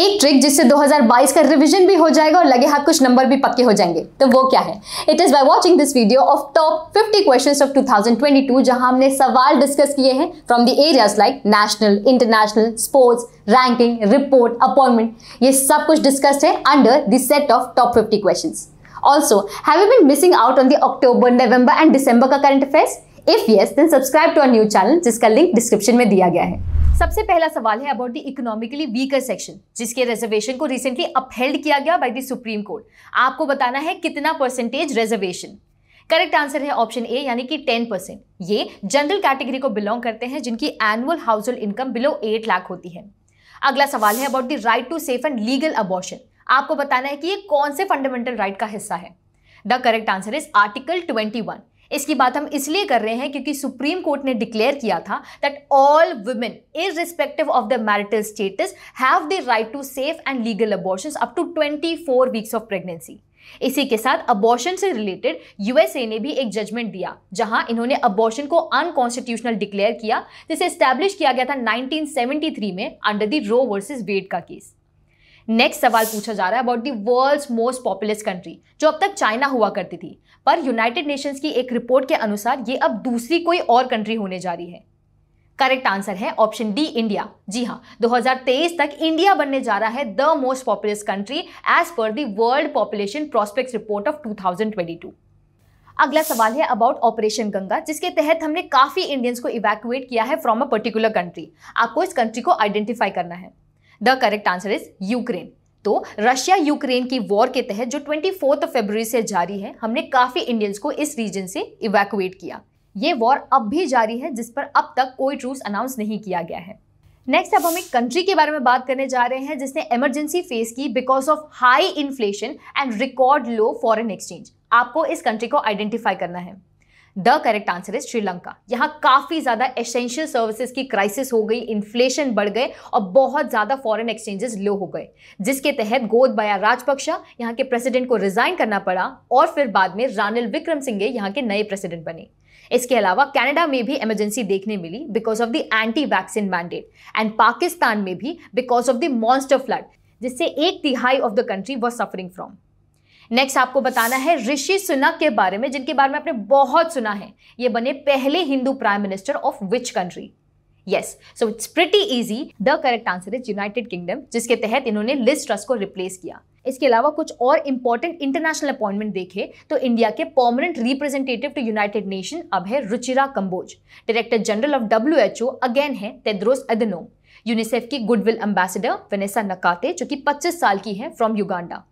एक ट्रिक जिससे 2022 का रिवीजन भी हो जाएगा और लगे हाथ कुछ नंबर भी पक्के हो जाएंगे तो वो क्या है it is by watching this video of top 50 questions of 2022 जहां हमने सवाल डिस्कस किए हैं from the areas like national international sports ranking report appointment ये सब कुछ डिस्कस है under the set of top fifty question also have been missing out on the October November and December का current affairs if yes then subscribe to our new channel जिसका link description में दिया गया है सबसे पहला सवाल है about the economically weaker section जिसके रिजर्वेशन को रिसेंटली अपहेल्ड किया गया बाय द सुप्रीम कोर्ट आपको बताना है कितना परसेंटेज रिजर्वेशन करेक्ट आंसर है ऑप्शन ए यानी कि टेन परसेंट ये जनरल कैटेगरी को बिलोंग करते हैं जिनकी annual household income below eight lakh होती है अगला सवाल है about the right to safe and legal abortion आपको बताना है कि ये कौन से फंडामेंटल राइट right का हिस्सा है the correct answer is article 21 इसकी बात हम इसलिए कर रहे हैं क्योंकि सुप्रीम कोर्ट ने डिक्लेयर किया था that all women is respective of the marital status have the right to safe and legal abortion up to twenty four weeks of pregnancy इसी के साथ अबॉर्शन से रिलेटेड यूएसए ने भी एक जजमेंट दिया जहां इन्होंने अबॉर्शन को अनकॉन्स्टिट्यूशनल डिक्लेयर किया जिसे स्टैब्लिश किया गया था 1973 में under the Roe versus Wade का केस नेक्स्ट सवाल पूछा जा रहा है about the world most populous country जो अब तक चाइना हुआ करती थी पर यूनाइटेड नेशंस की एक रिपोर्ट के अनुसार ये अब दूसरी कोई और कंट्री होने जा रही है करेक्ट आंसर है ऑप्शन डी इंडिया जी हाँ 2023 तक इंडिया बनने जा रहा है the most populous country as per the world population prospect report of 2022 अगला सवाल है अबाउट ऑपरेशन गंगा जिसके तहत हमने काफी इंडियंस को इवैक्यूएट किया है फ्रॉम अ पर्टिकुलर कंट्री आपको इस कंट्री को आइडेंटिफाई करना है the correct answer is Ukraine तो रशिया यूक्रेन की वॉर के तहत जो ट्वेंटी फोर्थ फेबररी से जारी है हमने काफ़ी इंडियंस को इस रीजन से इवैकुएट किया ये वॉर अब भी जारी है जिस पर अब तक कोई ट्रूस अनाउंस नहीं किया गया है नेक्स्ट अब हम एक कंट्री के बारे में बात करने जा रहे हैं जिसने इमरजेंसी फेस की because of high inflation and record low foreign exchange आपको इस कंट्री को आइडेंटिफाई करना है the correct answer is Sri Lanka यहां काफ़ी ज़्यादा एसेंशियल सर्विसेज की क्राइसिस हो गई इन्फ्लेशन बढ़ गए और बहुत ज़्यादा फॉरेन एक्सचेंजेस लो हो गए जिसके तहत गोदबाया राजपक्षा यहाँ के प्रेसिडेंट को रिजाइन करना पड़ा और फिर बाद में रानिल विक्रम सिंघे यहाँ के नए प्रेसिडेंट बने इसके अलावा कनाडा में भी इमरजेंसी देखने मिली because of the anti vaccine mandate and Pakistan में भी because of the monster flood जिससे एक तिहाई of the country was suffering from next आपको बताना है ऋषि सुनक के बारे में जिनके बारे में आपने बहुत सुना है ये बने पहले Hindu prime minister of which country yes so it's pretty easy the correct answer is United Kingdom जिसके तहत इन्होंने लिस्ट ट्रस्ट को रिप्लेस किया इसके अलावा कुछ और इंपॉर्टेंट इंटरनेशनल अपॉइंटमेंट देखे तो इंडिया के permanent representative to United Nation अब है Ruchira Kamboj director general of W H O again है तेद्रोस अदनोम यूनिसेफ की गुडविल एम्बेसडर वेनेसा नकाते जो कि 25 साल की है from Uganda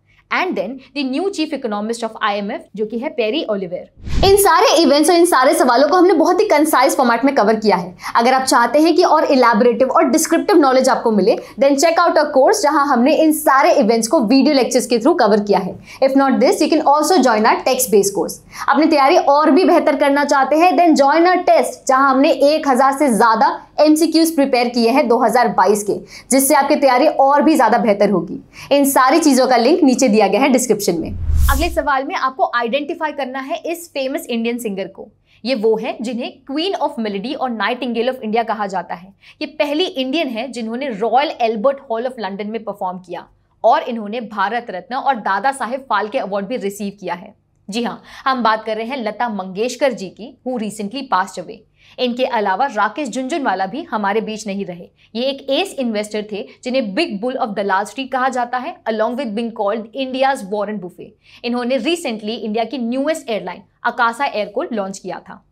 and then the new chief economist of IMF जो कि है पेरी ओलिवेर इन सारे इवेंट्स और इन सारे सवालों को हमने बहुत ही कंसाइज फॉर्मेट में कवर किया है अगर आप चाहते हैं कि और इलेबोरेटिव और डिस्क्रिप्टिव नॉलेज आपको मिले then check out a course जहां हमने इन सारे इवेंट्स को वीडियो लेक्चर्स के थ्रू कवर किया है if not this you can also join our text based course अपनी तैयारी और भी बेहतर करना चाहते हैं देन ज्वाइन आर टेस्ट जहां हमने एक हजार से ज्यादा एमसीक्यूज प्रिपेयर किए हैं 2022 के जिससे आपकी तैयारी और भी ज्यादा बेहतर होगी इन सारी चीजों का लिंक नीचे दिया दिया गया है डिस्क्रिप्शन में अगले सवाल में आपको आइडेंटिफाई करना है इस फेमस इंडियन सिंगर को ये वो है जिन्हें क्वीन ऑफ मेलेडी और नाइटिंगेल ऑफ इंडिया कहा जाता है ये पहली इंडियन है जिन्होंने Royal Albert Hall of London में परफॉर्म किया और इन्होंने भारत रत्न और दादा साहेब फाल्के अवार्ड भी रिसीव किया है जी हाँ हम बात कर रहे हैं लता मंगेशकर जी की हु रिसेंटली पास्ट अवे इनके अलावा राकेश झुंझुनवाला भी हमारे बीच नहीं रहे ये एक एस इन्वेस्टर थे जिन्हें big bull of the Lal street कहा जाता है along with being called India's Warren Buffett इन्होंने रिसेंटली इंडिया की न्यूएस्ट एयरलाइन अकासा एयर को लॉन्च किया था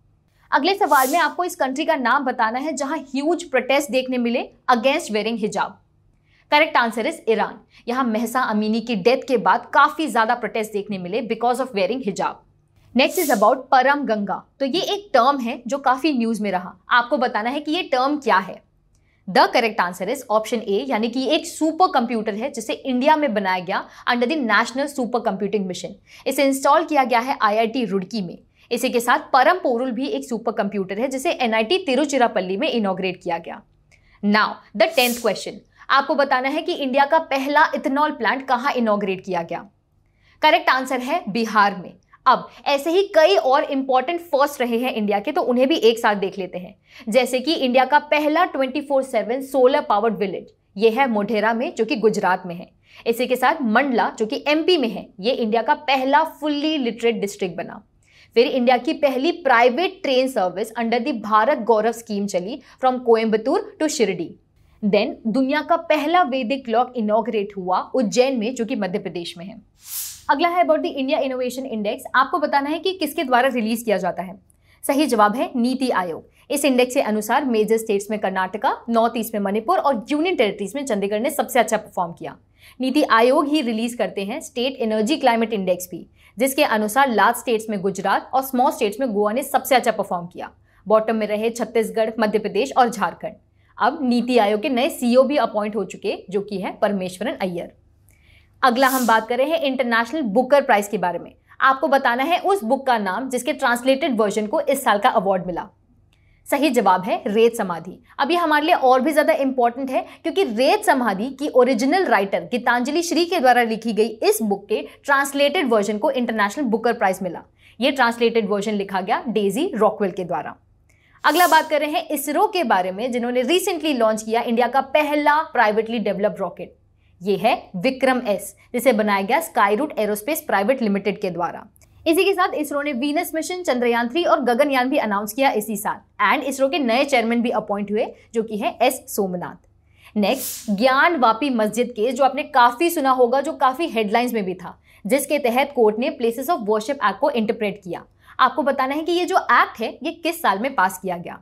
अगले सवाल में आपको इस कंट्री का नाम बताना है जहां ह्यूज प्रोटेस्ट देखने मिले अगेंस्ट वेयरिंग हिजाब करेक्ट आंसर इज ईरान यहां महसा अमीनी की डेथ के बाद काफी ज्यादा प्रोटेस्ट देखने मिले बिकॉज ऑफ वेयरिंग हिजाब next is about Param Ganga तो ये एक टर्म है जो काफ़ी न्यूज़ में रहा आपको बताना है कि ये टर्म क्या है the correct answer is option A यानी कि एक सुपर कंप्यूटर है जिसे इंडिया में बनाया गया under the national super computing mission इसे इंस्टॉल किया गया है आईआईटी रुड़की में इसी के साथ परम पोरुल भी एक सुपर कंप्यूटर है जिसे एनआईटी तिरुचिरापल्ली में इनोग्रेट किया गया नाउ द टेंथ क्वेश्चन आपको बताना है कि इंडिया का पहला इथेनॉल प्लांट कहाँ इनोग्रेट किया गया करेक्ट आंसर है बिहार में अब ऐसे ही कई और इंपॉर्टेंट फर्स्ट रहे हैं इंडिया के तो उन्हें भी एक साथ देख लेते हैं जैसे कि इंडिया का पहला 24/7 सोलर पावर्ड विलेज ये है मोढेरा में जो कि गुजरात में है इसी के साथ मंडला जो कि एमपी में है ये इंडिया का पहला फुल्ली लिटरेट डिस्ट्रिक्ट बना फिर इंडिया की पहली private train service under the Bharat Gaurav scheme चली from Coimbatore to Shirdi then दुनिया का पहला वैदिक क्लॉक इनोग्रेट हुआ उज्जैन में जो कि मध्य प्रदेश में है अगला है about the India innovation index आपको बताना है कि किसके द्वारा रिलीज किया जाता है सही जवाब है नीति आयोग इस इंडेक्स के अनुसार मेजर स्टेट्स में कर्नाटका नॉर्थ ईस्ट में मणिपुर और यूनियन टेरिटरीज में चंडीगढ़ ने सबसे अच्छा परफॉर्म किया नीति आयोग ही रिलीज करते हैं स्टेट एनर्जी क्लाइमेट इंडेक्स भी जिसके अनुसार लार्ज स्टेट्स में गुजरात और स्मॉल स्टेट्स में गोवा ने सबसे अच्छा परफॉर्म किया बॉटम में रहे छत्तीसगढ़ मध्य प्रदेश और झारखंड अब नीति आयोग के नए सीईओ भी अपॉइंट हो चुके जो कि है परमेश्वरन अय्यर अगला हम बात कर रहे हैं इंटरनेशनल बुकर प्राइज के बारे में आपको बताना है उस बुक का नाम जिसके ट्रांसलेटेड वर्जन को इस साल का अवार्ड मिला सही जवाब है रेत समाधि अब ये हमारे लिए और भी ज़्यादा इंपॉर्टेंट है क्योंकि रेत समाधि की ओरिजिनल राइटर गीतांजलि श्री के द्वारा लिखी गई इस बुक के ट्रांसलेटेड वर्जन को इंटरनेशनल बुकर प्राइज मिला ये ट्रांसलेटेड वर्जन लिखा गया डेजी रॉकवेल के द्वारा अगला बात कर रहे हैं इसरो के बारे में जिन्होंने रिसेंटली लॉन्च किया इंडिया का पहला प्राइवेटली डेवलप्ड रॉकेट ये है विक्रम एस जिसे बनाया गया Skyroot Aerospace Private Limited के द्वारा इसी के साथ इसरो ने वीनस मिशन चंद्रयान थ्री और गगनयान भी अनाउंस किया इसी साल एंड इसरो के नए चेयरमैन भी अपॉइंट हुए जो कि है एस सोमनाथ नेक्स्ट ज्ञान वापी मस्जिद केस जो आपने काफ़ी सुना होगा जो काफ़ी हेडलाइंस में भी था जिसके तहत कोर्ट ने प्लेसेस ऑफ वर्शिप एक्ट को इंटरप्रेट किया आपको बताना है कि ये जो एक्ट है ये किस साल में पास किया गया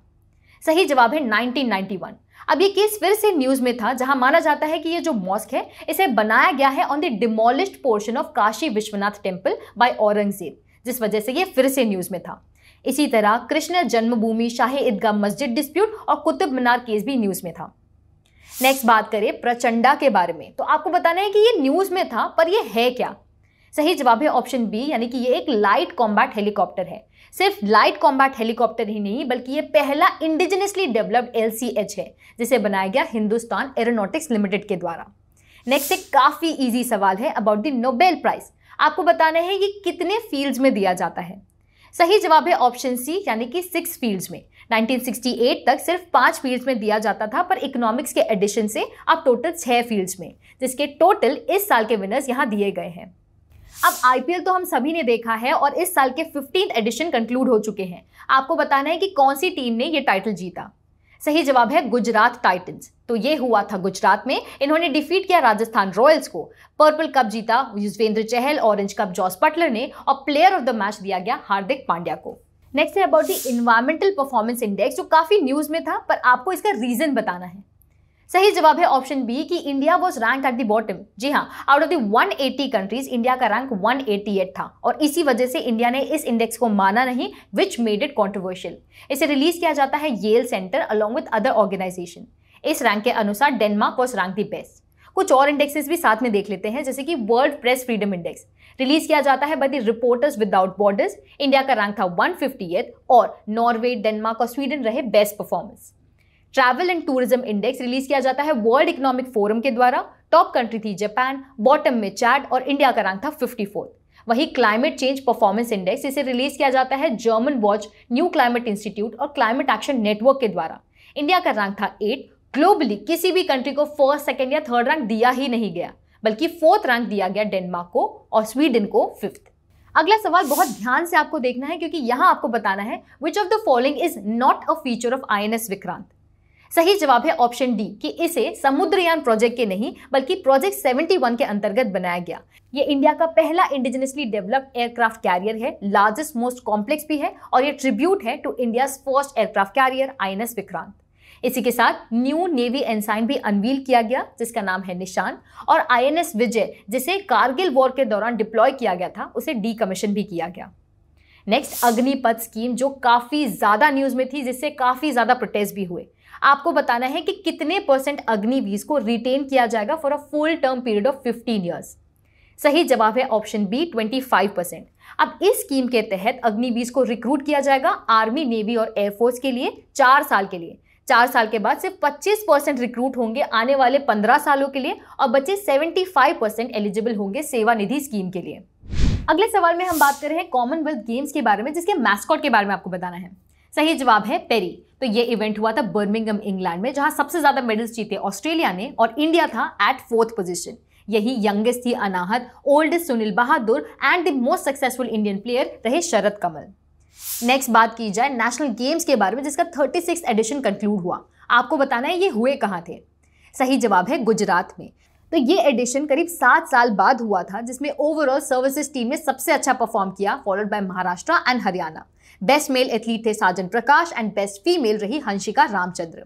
सही जवाब है 1991 अब ये केस फिर से न्यूज़ में था जहां माना जाता है कि ये जो मॉस्क है इसे बनाया गया है on the demolish portion of Kashi Vishwanath temple by Aurangzeb जिस वजह से ये फिर से न्यूज़ में था इसी तरह कृष्ण जन्मभूमि शाही ईदगाह मस्जिद डिस्प्यूट और कुतुब मीनार केस भी न्यूज़ में था नेक्स्ट बात करें प्रचंडा के बारे में तो आपको बताना है कि ये न्यूज़ में था पर यह है क्या सही जवाब है ऑप्शन बी यानी कि ये एक लाइट कॉम्बैट हेलीकॉप्टर है सिर्फ लाइट कॉम्बैट हेलीकॉप्टर ही नहीं बल्कि ये पहला इंडिजिनियसली डेवलप्ड एल है जिसे बनाया गया हिंदुस्तान एरोनॉटिक्स लिमिटेड के द्वारा नेक्स्ट एक काफ़ी ईजी सवाल है अबाउट द नोबेल प्राइज आपको बताना है ये कितने फील्ड्स में दिया जाता है सही जवाब है ऑप्शन सी यानी कि सिक्स फील्ड्स में 1968 तक सिर्फ पांच फील्ड्स में दिया जाता था पर इकोनॉमिक्स के एडिशन से अब टोटल छह फील्ड्स में जिसके टोटल इस साल के विनर्स यहाँ दिए गए हैं अब आईपीएल तो हम सभी ने देखा है और इस साल के फिफ्टीन एडिशन कंक्लूड हो चुके हैं आपको बताना है कि कौन सी टीम ने ये टाइटल जीता सही जवाब है गुजरात टाइटंस तो ये हुआ था गुजरात में इन्होंने डिफीट किया राजस्थान रॉयल्स को पर्पल कप जीता Yuzvendra Chahal orange cap Jos Buttler ने और प्लेयर ऑफ द मैच दिया गया हार्दिक पांड्या को नेक्स्ट है about the environmental performance index जो काफी न्यूज में था पर आपको इसका रीजन बताना है सही जवाब है ऑप्शन बी कि India was rank at the bottom जी हाँ out of the 180 countries India का रैंक 188 था और इसी वजह से इंडिया ने इस इंडेक्स को माना नहीं विच मेड इट कॉन्ट्रोवर्शियल इसे रिलीज किया जाता है Yale Centre along with other organisation इस रैंक के अनुसार Denmark was rank the best कुछ और इंडेक्सेस भी साथ में देख लेते हैं जैसे कि world press freedom index release किया जाता है by the Reporters Without Borders India का रैंक था वन और नॉर्वे डेनमार्क और स्वीडन रहे best performance travel and tourism index release किया जाता है वर्ल्ड इकोनॉमिक फोरम के द्वारा टॉप कंट्री थी जापान बॉटम में चैट और इंडिया का रैंक था फिफ्टी वही क्लाइमेट चेंज परफॉर्मेंस इंडेक्स इसे रिलीज किया जाता है German Watch New climate institute और क्लाइमेट एक्शन नेटवर्क के द्वारा इंडिया का रैंक था एट ग्लोबली किसी भी कंट्री को फर्स्ट सेकेंड या थर्ड रैंक दिया ही नहीं गया बल्कि फोर्थ रैंक दिया गया डेनमार्क को और स्वीडन को फिफ्थ अगला सवाल बहुत ध्यान से आपको देखना है क्योंकि यहां आपको बताना है which of the following is not a feature of I N S Vikrant सही जवाब है ऑप्शन डी कि इसे समुद्रयान प्रोजेक्ट के नहीं बल्कि प्रोजेक्ट 71 के अंतर्गत बनाया गया ये इंडिया का पहला इंडिजिनसली डेवलप्ड एयरक्राफ्ट कैरियर है लार्जेस्ट मोस्ट कॉम्प्लेक्स भी है और ये ट्रिब्यूट है to India first aircraft carrier I Vikrant इसी के साथ न्यू नेवी एनसाइन भी अनवील किया गया जिसका नाम है निशान और आई विजय जिसे कारगिल वॉर के दौरान डिप्लॉय किया गया था उसे डी कमीशन भी किया गया नेक्स्ट अग्निपथ स्कीम जो काफ़ी ज़्यादा न्यूज़ में थी जिससे काफ़ी ज़्यादा प्रोटेस्ट भी हुए आपको बताना है कि कितने परसेंट अग्निवीज को रिटेन किया जाएगा for a full term period of 15 years सही जवाब है ऑप्शन बी 25 परसेंट अब इस स्कीम के तहत अग्निवीज को रिक्रूट किया जाएगा आर्मी नेवी और एयरफोर्स के लिए चार साल के लिए चार साल के बाद सिर्फ पच्चीस परसेंट रिक्रूट होंगे आने वाले पंद्रह सालों के लिए और बच्चे सेवेंटी फाइव परसेंट एलिजिबल होंगे सेवा निधि स्कीम के लिए अगले सवाल में हम बात कर रहे हैं कॉमनवेल्थ गेम्स के बारे में जिसके मैस्कॉट के बारे में आपको बताना है सही जवाब है पेरी तो ये इवेंट हुआ था बर्मिंगम इंग्लैंड में जहां सबसे ज़्यादा मेडल्स जीते ऑस्ट्रेलिया ने और इंडिया था एट फोर्थ पोजिशन यही यंगेस्ट थी Anahat oldest Sunil Bahadur and the most successful Indian player रहे शरद कमल नेक्स्ट बात की जाए नेशनल गेम्स के बारे में जिसका थर्टी सिक्स एडिशन कंक्लूड हुआ आपको बताना है ये हुए कहाँ थे सही जवाब है गुजरात में तो ये एडिशन करीब सात साल बाद हुआ था जिसमें ओवरऑल सर्विसेज टीम ने सबसे अच्छा परफॉर्म किया followed by Maharashtra and Haryana best male athlete थे Sajan Prakash and best female रही हंशिका रामचंद्र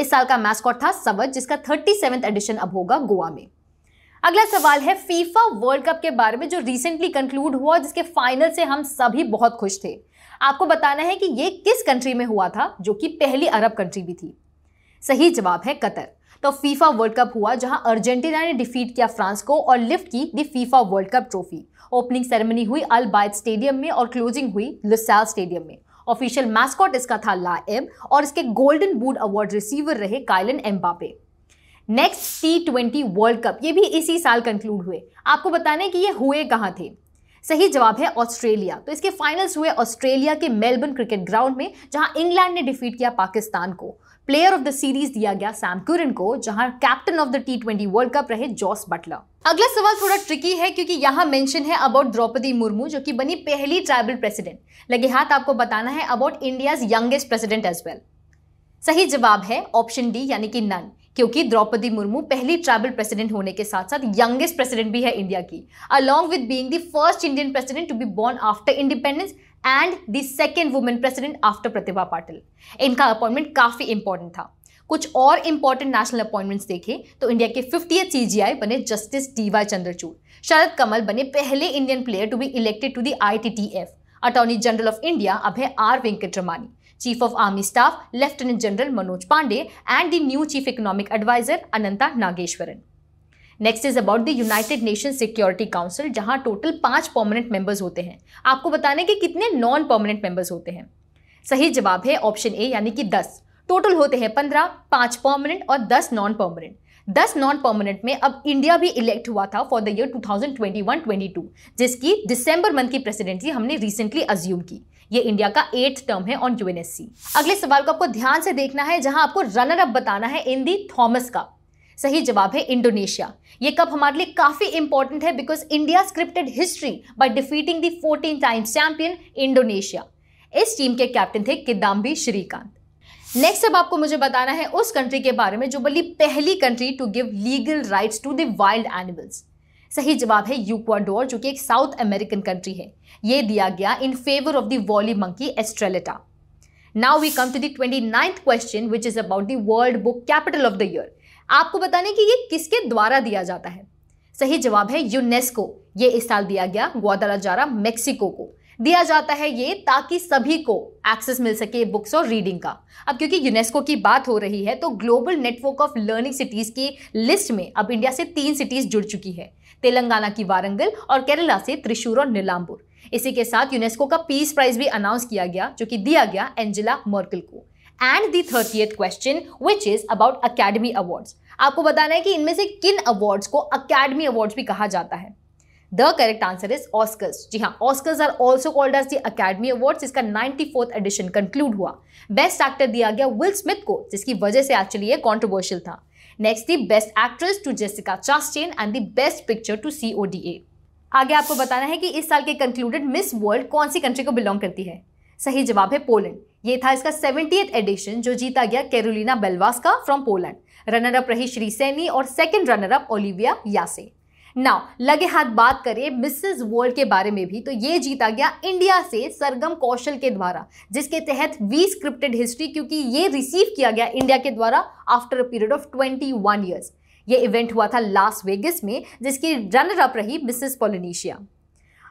इस साल का मैस्कॉट था सवज जिसका थर्टी सेवेंथ एडिशन अब होगा गोवा में अगला सवाल है फीफा वर्ल्ड कप के बारे में जो रिसेंटली कंक्लूड हुआ जिसके फाइनल से हम सभी बहुत खुश थे आपको बताना है कि ये किस कंट्री में हुआ था जो कि पहली अरब कंट्री भी थी सही जवाब है कतर तो फीफा वर्ल्ड कप हुआ जहां अर्जेंटीना ने डिफीट किया फ्रांस को और लिफ्ट की दी FIFA World Cup trophy opening ceremony हुई अल बायद स्टेडियम में और क्लोजिंग हुई लुसैल स्टेडियम में ऑफिशियल मैस्कॉट इसका था एम और इसके गोल्डन बूट अवार्ड रिसीवर रहे Kylian Mbappe next T twenty World Cup ये भी इसी साल कंक्लूड हुए आपको बताने कि ये हुए कहाँ थे सही जवाब है ऑस्ट्रेलिया तो इसके फाइनल्स हुए ऑस्ट्रेलिया के मेलबर्न क्रिकेट ग्राउंड में जहां इंग्लैंड ने डिफीट किया पाकिस्तान को प्लेयर ऑफ द सीरीज दिया गया सैम कुरन को जहां captain of the T twenty World Cup रहे जॉस बटलर अगला सवाल थोड़ा ट्रिकी है क्योंकि यहाँ मेंशन है अबाउट द्रौपदी मुर्मू जो कि बनी पहली ट्राइबल प्रेसिडेंट लगे हाथ आपको बताना है about India's youngest president as well सही जवाब है ऑप्शन डी यानी कि नन क्योंकि द्रौपदी मुर्मू पहली ट्राइबल प्रेसिडेंट होने के साथ साथ यंगेस्ट प्रेसिडेंट भी है इंडिया की along with being the first Indian president to be born after independence and the second women president after Pratibha Patil इनका अपॉइंटमेंट काफ़ी इंपॉर्टेंट था कुछ और इंपॉर्टेंट नेशनल अपॉइंटमेंट्स देखें तो इंडिया के फिफ्टी सीजीआई बने justice D Y Chandrachud Sharath Kamal बने पहले Indian player to be elected to the ITTF attorney general of India Abhay R Venkataramani chief of army staff lieutenant general Manoj Pande and the new chief economic adviser Anantha Nageswaran next is about the United Nation Security Council जहां total पांच permanent members होते हैं आपको बताने के कितने non permanent members होते हैं सही जवाब है ऑप्शन ए यानी कि दस टोटल होते हैं पंद्रह पांच परमानेंट और दस नॉन परमानेंट दस नॉन परमानेंट में अब इंडिया भी इलेक्ट हुआ था फॉर द ईयर 2021-22 जिसकी दिसंबर मंथ की प्रेसिडेंसी हमने रिसेंटली अज्यूम की ये इंडिया का एट टर्म है ऑन यूएनएससी अगले सवाल को आपको ध्यान से देखना है जहां आपको रनर अप बताना है इन दी थॉमस का सही जवाब है इंडोनेशिया ये कप हमारे लिए काफी इंपॉर्टेंट है because India scripted history by defeating the fourteen times champion Indonesia इस टीम के कैप्टन थे किदाम्बी श्रीकांत नेक्स्ट अब आपको मुझे बताना है उस कंट्री के बारे में जो बली पहली country to give legal rights to the wild animals सही जवाब है यूक्वाडोर जो कि एक साउथ अमेरिकन कंट्री है ये दिया गया in favour of the woolly monkey Estrellita now we come to the twenty ninth question which is about the world book capital of the year आपको बताने कि ये किसके द्वारा दिया जाता है सही जवाब है यूनेस्को ये इस साल दिया गया ग्वादालाजारा मेक्सिको को दिया जाता है ये ताकि सभी को एक्सेस मिल सके बुक्स और रीडिंग का अब क्योंकि यूनेस्को की बात हो रही है तो global network of learning cities की लिस्ट में अब इंडिया से तीन सिटीज़ जुड़ चुकी है तेलंगाना की वारंगल और केरला से त्रिशूर और नीलाम्बूर इसी के साथ यूनेस्को का पीस प्राइज भी अनाउंस किया गया जो कि दिया गया एंजिला मर्कल को and the thirtieth question which is about academy awards आपको बताना है कि इनमें से किन अवार्ड्स को अकेडमी अवार्ड्स भी कहा जाता है the correct answer is Oscars जी हाँ Oscars are also called as the academy award इसका नाइन्टी फोर्थ एडिशन कंक्लूड हुआ बेस्ट एक्टर दिया गया विल स्मिथ को जिसकी वजह से एक्चुअली ये कॉन्ट्रोवर्शियल था next the best actress to Jessica Chastain and the best picture to सी आगे आपको बताना है कि इस साल के कंक्लूडेड मिस वर्ल्ड कौन सी कंट्री को बिलोंग करती है सही जवाब है पोलैंड ये था इसका सेवेंटी एडिशन जो जीता गया कैरोलिना बेलवास का फ्रॉम पोलैंड रनर अप रही श्री सैनी और second runner up Olivia Yace now लगे हाथ बात करें मिसेस वर्ल्ड के बारे में भी तो ये जीता गया इंडिया से सरगम कौशल के द्वारा जिसके तहत वी स्क्रिप्टेड हिस्ट्री क्योंकि ये रिसीव किया गया इंडिया के द्वारा after a period of 21 years ये इवेंट हुआ था लास वेगस में जिसकी रनर अप रही मिसेस पोलिनीशिया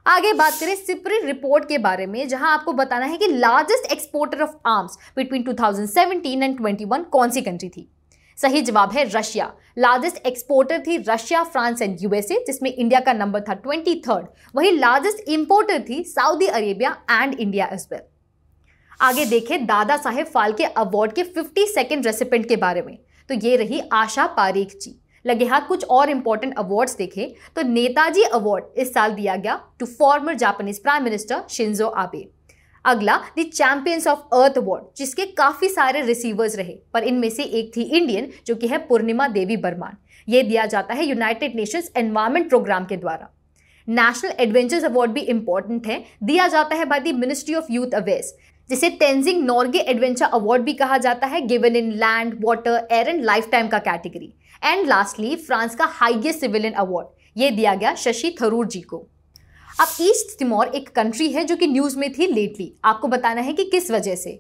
आगे बात करें सिपरी रिपोर्ट के बारे में जहां आपको बताना है कि largest exporter of arms between 2017 and 21 कौन सी कंट्री थी सही जवाब है रशिया लार्जेस्ट एक्सपोर्टर थी रशिया फ्रांस एंड यूएसए जिसमें इंडिया का नंबर था ट्वेंटी थर्ड वही लार्जेस्ट इंपोर्टर थी Saudi Arabia and India as well आगे देखें दादा साहेब फाल्के अवार्ड के फिफ्टी सेकेंड रेसिपेंट के बारे में तो ये रही आशा पारेख जी लगे हाथ कुछ और इंपॉर्टेंट अवार्ड्स देखें तो नेताजी अवार्ड इस साल दिया गया to former Japanese prime minister Shinzo Abe अगला the champions of earth award जिसके काफ़ी सारे रिसीवर्स रहे पर इनमें से एक थी इंडियन जो कि है पूर्णिमा देवी बर्मान ये दिया जाता है यूनाइटेड नेशंस एनवायरमेंट प्रोग्राम के द्वारा नेशनल एडवेंचर्स अवार्ड भी इंपॉर्टेंट है दिया जाता है by the ministry of youth affairs जिसे तेंजिंग नॉर्गे एडवेंचर अवार्ड भी कहा जाता है given in land water air and life time का कैटेगरी एंड लास्टली फ्रांस का हाइएस्ट सिविलियन अवार्ड ये दिया गया शशि थरूर जी को अब ईस्ट तिमोर एक कंट्री है जो कि न्यूज़ में थी लेटली आपको बताना है कि किस वजह से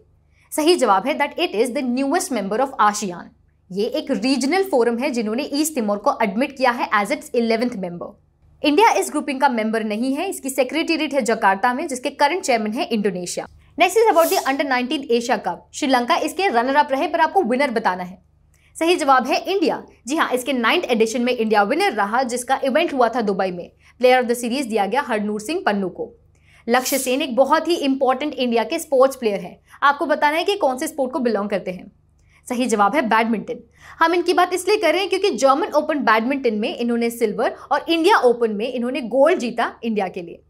सही जवाब है that it is the newest member of ASEAN ये एक रीजनल फोरम है जिन्होंने ईस्ट तिमोर को एडमिट किया है as its eleventh member India इस ग्रुपिंग का मेंबर नहीं है इसकी सेक्रेटेरिएट है जकार्ता में जिसके करंट चेयरमैन है Indonesia next is about the under 19 Asia Cup Sri इसके रनर अप रहे पर आपको विनर बताना है सही जवाब है इंडिया जी हाँ इसके नाइन्थ एडिशन में इंडिया विनर रहा जिसका इवेंट हुआ था दुबई में प्लेयर ऑफ द सीरीज दिया गया हरनूर सिंह पन्नू को लक्ष्य सेन एक बहुत ही इंपॉर्टेंट इंडिया के स्पोर्ट्स प्लेयर हैं आपको बताना है कि कौन से स्पोर्ट को बिलोंग करते हैं सही जवाब है बैडमिंटन हम इनकी बात इसलिए कर रहे हैं क्योंकि जर्मन ओपन बैडमिंटन में इन्होंने सिल्वर और इंडिया ओपन में इन्होंने गोल्ड जीता इंडिया के लिए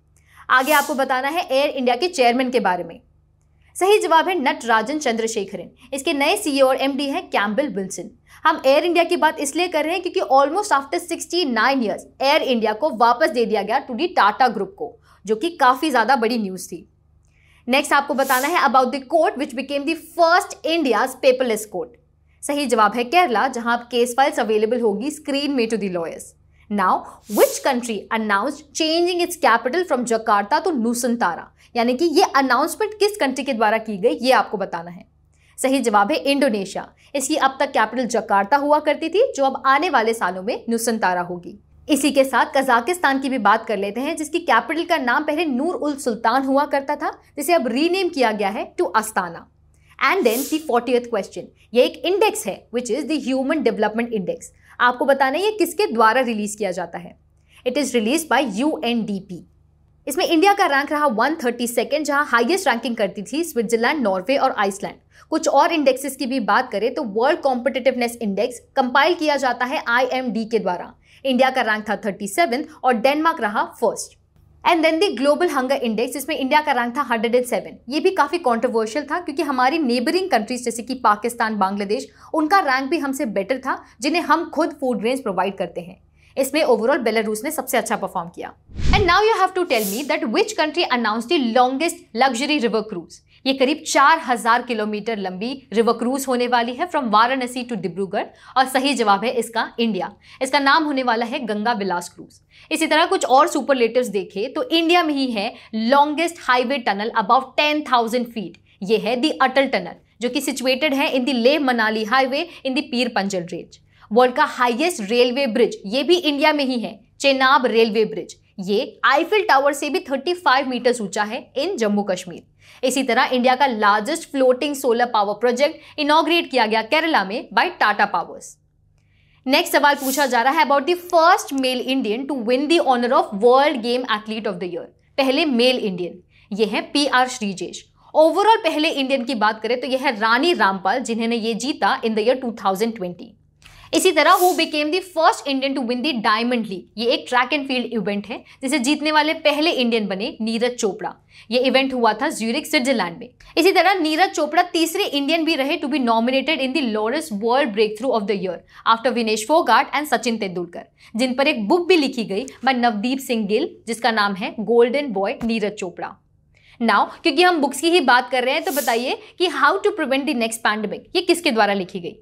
आगे आपको बताना है एयर इंडिया के चेयरमैन के बारे में सही जवाब है नटराजन चंद्रशेखरन इसके नए सीईओ e और एमडी हैं कैम्बल विल्सन हम एयर इंडिया की बात इसलिए कर रहे हैं क्योंकि almost after 69 years Air India को वापस दे दिया गया टू डी टाटा ग्रुप को जो कि काफ़ी ज़्यादा बड़ी न्यूज़ थी नेक्स्ट आपको बताना है about the court which became the first India's paperless court सही जवाब है केरला जहां आप केस फाइल्स अवेलेबल होगी स्क्रीन मे टू दॉयर्स lawyers now which country announce changing its capital from Jakarta to Nusantara यानी कि ये अनाउंसमेंट किस कंट्री के द्वारा की गई ये आपको बताना है सही जवाब है इंडोनेशिया इसकी अब तक कैपिटल जकार्ता हुआ करती थी जो अब आने वाले सालों में नूसंतारा होगी इसी के साथ कजाकिस्तान की भी बात कर लेते हैं जिसकी कैपिटल का नाम पहले नूर उल सुल्तान हुआ करता था जिसे अब रीनेम किया गया है to Astana and then the forty question ये एक इंडेक्स है which is the human development index आपको बताना है ये किसके द्वारा रिलीज़ किया जाता है it is release by you इसमें इंडिया का रैंक रहा वन थर्टी सेकेंड जहाँ हाइएस्ट रैंकिंग करती थी स्विट्जरलैंड नॉर्वे और आइसलैंड कुछ और इंडेक्सेस की भी बात करें तो वर्ल्ड कॉम्पिटेटिवनेस इंडेक्स कंपाइल किया जाता है आई के द्वारा इंडिया का रैंक था थर्टी और डेनमार्क रहा first and then the global hunger index जिसमें इंडिया का रैंक था 107 ये भी काफ़ी कंट्रोवर्शियल था क्योंकि हमारी नेबरिंग कंट्रीज जैसे कि पाकिस्तान बांग्लादेश उनका रैंक भी हमसे बेटर था जिन्हें हम खुद फूड ग्रेन प्रोवाइड करते हैं इसमें ओवरऑल बेलारूस ने सबसे अच्छा परफॉर्म किया and now you have to tell me that which country announce the longest luxury river cruise ये करीब 4000 किलोमीटर लंबी रिवर क्रूज होने वाली है फ्रॉम वाराणसी टू डिब्रूगढ़ और सही जवाब है इसका इंडिया इसका नाम होने वाला है गंगा विलास क्रूज इसी तरह कुछ और लेटर्स देखें तो इंडिया में ही है longest highway tunnel about ten thousand feet ये है दी अटल टनल जो कि सिचुएटेड है in the Leh Manali highway in the Pir Panjal range world का हाईएस्ट रेलवे ब्रिज ये भी इंडिया में ही है चेनाब रेलवे ब्रिज ये आईफिल टावर से भी 35 मीटर ऊंचा है इन जम्मू कश्मीर इसी तरह इंडिया का largest floating solar power project inaugurate किया गया केरला में बाय टाटा पावर्स नेक्स्ट सवाल पूछा जा रहा है about the first male Indian to win the honour of world game athlete of the year पहले मेल इंडियन ये है पी आर श्रीजेश ओवरऑल पहले इंडियन की बात करें तो यह है रानी रामपाल जिन्होंने ये जीता इन द ईयर 2020 इसी तरह who became the first Indian to win the diamond league ये एक ट्रैक एंड फील्ड इवेंट है जिसे जीतने वाले पहले इंडियन बने नीरज चोपड़ा ये इवेंट हुआ था ज्यूरिक स्विट्जरलैंड में इसी तरह नीरज चोपड़ा तीसरे इंडियन भी रहे to be nominated in the Laureus world breakthrough of the year after Vinesh Phogat and Sachin Tendulkar जिन पर एक बुक भी लिखी गई बाय नवदीप सिंह गिल जिसका नाम है golden boy Neeraj Chopra now क्योंकि हम बुक्स की ही बात कर रहे हैं तो बताइए कि how to prevent the next pandemic ये किसके द्वारा लिखी गई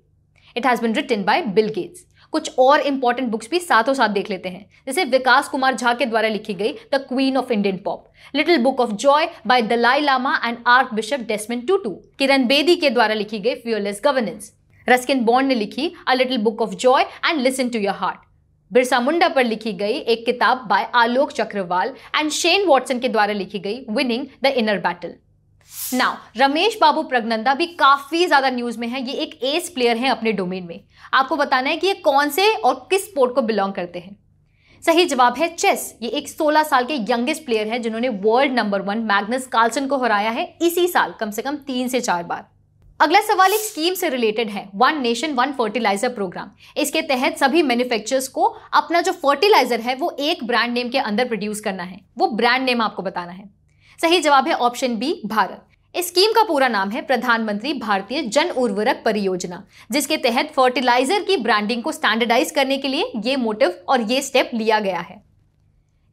it has been written by Bill Gates कुछ और इंपॉर्टेंट बुक्स भी साथों साथ देख लेते हैं जैसे विकास कुमार झा के द्वारा लिखी गई the queen of Indian pop little book of joy by Dalai Lama and archbishop Desmond Tutu Kiran Bedi के द्वारा लिखी गई फ्यूलेस गवर्नेंस रस्किन बॉन्ड ने लिखी a little book of joy and listen to your heart Birsa Munda पर लिखी गई एक किताब by Alok Chakrawal and Shane Watson के द्वारा लिखी गई winning the inner battle now Ramesh Babu Praggnanandhaa भी काफ़ी ज़्यादा न्यूज़ में है ये एक एस प्लेयर हैं अपने डोमेन में आपको बताना है कि ये कौन से और किस स्पोर्ट को बिलोंग करते हैं सही जवाब है चेस ये एक 16 साल के यंगेस्ट प्लेयर हैं जिन्होंने world number one Magnus Carlsen को हराया है इसी साल कम से कम तीन से चार बार अगला सवाल एक स्कीम से रिलेटेड है one nation one fertiliser programme इसके तहत सभी मैन्युफैक्चरर्स को अपना जो फर्टिलाइजर है वो एक ब्रांड नेम के अंदर प्रोड्यूस करना है वो ब्रांड नेम आपको बताना है सही जवाब है ऑप्शन बी भारत इस स्कीम का पूरा नाम है प्रधानमंत्री भारतीय जन उर्वरक परियोजना जिसके तहत फर्टिलाइजर की ब्रांडिंग को स्टैंडर्डाइज करने के लिए ये मोटिव और ये स्टेप लिया गया है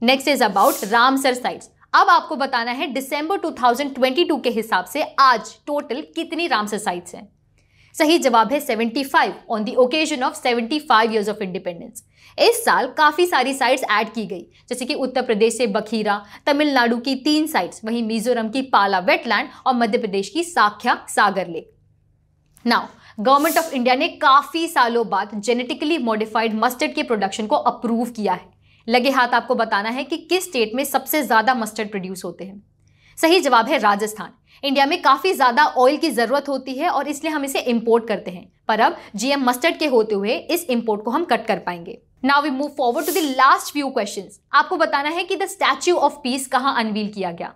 next is about Ramsar sites अब आपको बताना है दिसंबर 2022 के हिसाब से आज टोटल कितनी रामसर साइट्स हैं सही जवाब है 75 on the occasion of 75 years of independence इस साल काफ़ी सारी साइट्स ऐड की गई जैसे कि उत्तर प्रदेश से बखीरा तमिलनाडु की तीन साइट्स वहीं मिजोरम की पाला वेटलैंड और मध्य प्रदेश की Sakhya Sagar lake now government of India ने काफ़ी सालों बाद जेनेटिकली मॉडिफाइड मस्टर्ड के प्रोडक्शन को अप्रूव किया है लगे हाथ आपको बताना है कि किस स्टेट में सबसे ज़्यादा मस्टर्ड प्रोड्यूस होते हैं सही जवाब है राजस्थान इंडिया में काफ़ी ज़्यादा ऑयल की ज़रूरत होती है और इसलिए हम इसे इम्पोर्ट करते हैं पर अब जीएम मस्टर्ड के होते हुए इस इम्पोर्ट को हम कट कर पाएंगे now we move forward to the last few question आपको बताना है कि द स्टैच्यू ऑफ पीस कहाँ अनवील किया गया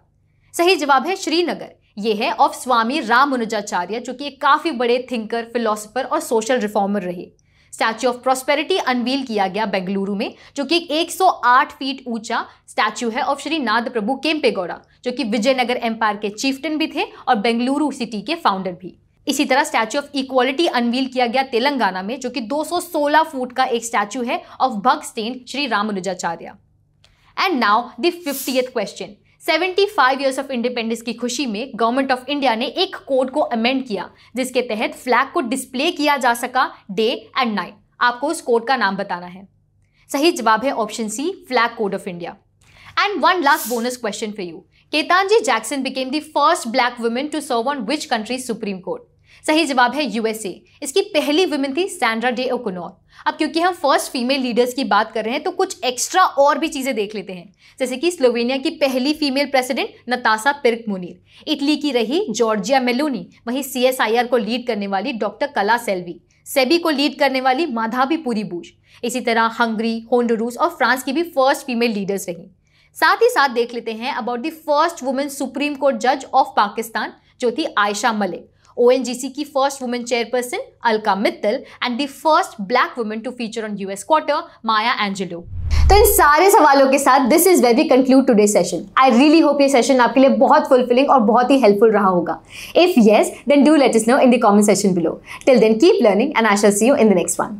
सही जवाब है श्रीनगर ये है ऑफ स्वामी रामानुजाचार्य जो कि एक काफ़ी बड़े थिंकर फिलोसफर और सोशल रिफॉर्मर रहे स्टैच्यू ऑफ प्रॉस्पेरिटी अनवील किया गया बेंगलुरु में जो कि एक 108 फीट ऊंचा स्टैच्यू है ऑफ श्री नाद प्रभु केम्पेगौड़ा जो कि विजयनगर एम्पायर के चीफ्टन भी थे और बेंगलुरु सिटी के फाउंडर भी इसी तरह स्टैचू ऑफ इक्वालिटी अनवील किया गया तेलंगाना में जो कि 216 फुट का एक स्टैचू है ऑफ स्टेन Shri Ramanujacharya and now the fifty question 75 years of independence की खुशी में गवर्नमेंट ऑफ इंडिया ने एक कोड को अमेंड किया जिसके तहत फ्लैग को डिस्प्ले किया जा सका डे एंड नाइट आपको उस कोड का नाम बताना है सही जवाब है option C flag code of India and one last bonus question for you Ketanji Jackson became the first black women to serve on which country supreme court सही जवाब है यूएसए इसकी पहली वुमेन थी सैंड्रा डे ओकोनोर अब क्योंकि हम first female leaders की बात कर रहे हैं तो कुछ एक्स्ट्रा और भी चीज़ें देख लेते हैं जैसे कि स्लोवेनिया की पहली female president Natasa Pirc Musar Italy की रही जॉर्जिया मेलोनी वहीं सीएसआईआर को लीड करने वाली डॉक्टर कला सेल्वी सेबी को लीड करने वाली माधावी पूरी बूश इसी तरह हंगरी होंडरूस और फ्रांस की भी फर्स्ट फीमेल लीडर्स रही साथ ही साथ देख लेते हैं about the first women supreme court जज ऑफ पाकिस्तान जो थी आयशा मलिक सी की first women chairperson Alka Mittal and the first black women to feature on US quarter Maya Angelou तो इन सारे सवालों के साथ this is very conclude today session I really hope ये सेशन आपके लिए बहुत फुलफिलिंग और बहुत ही हेल्पफुल रहा होगा if yes then do let us know in the comment session below till then keep learning and I shall see you in the next one